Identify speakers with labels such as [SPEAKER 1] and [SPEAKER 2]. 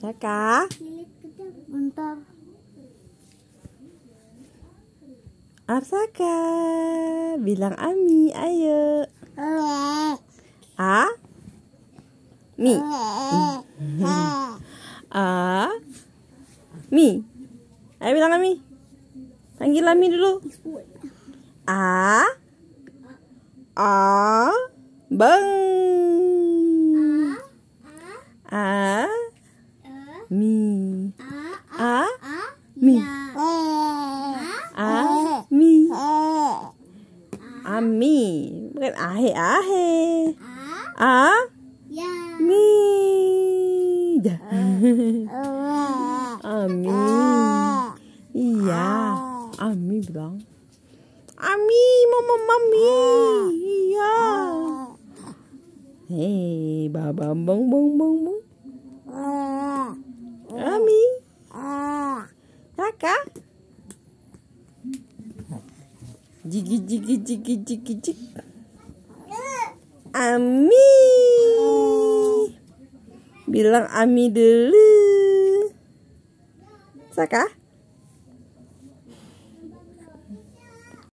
[SPEAKER 1] Caka. Iya Bentar. Arsaka, bilang Ami, ayo. A. Mi. A. Mi. Ayo bilang Ami. Panggil Ami dulu. A. A. Bang. mi a mi a mi a mi bukan ahe he dạ. a mi a dạ. mi iya ami bilang mi mama mami iya dạ. hei babang bong bong bong bong Jigi jigi jigi jigi jiki. Ami. Bilang Ami dulu. Saka?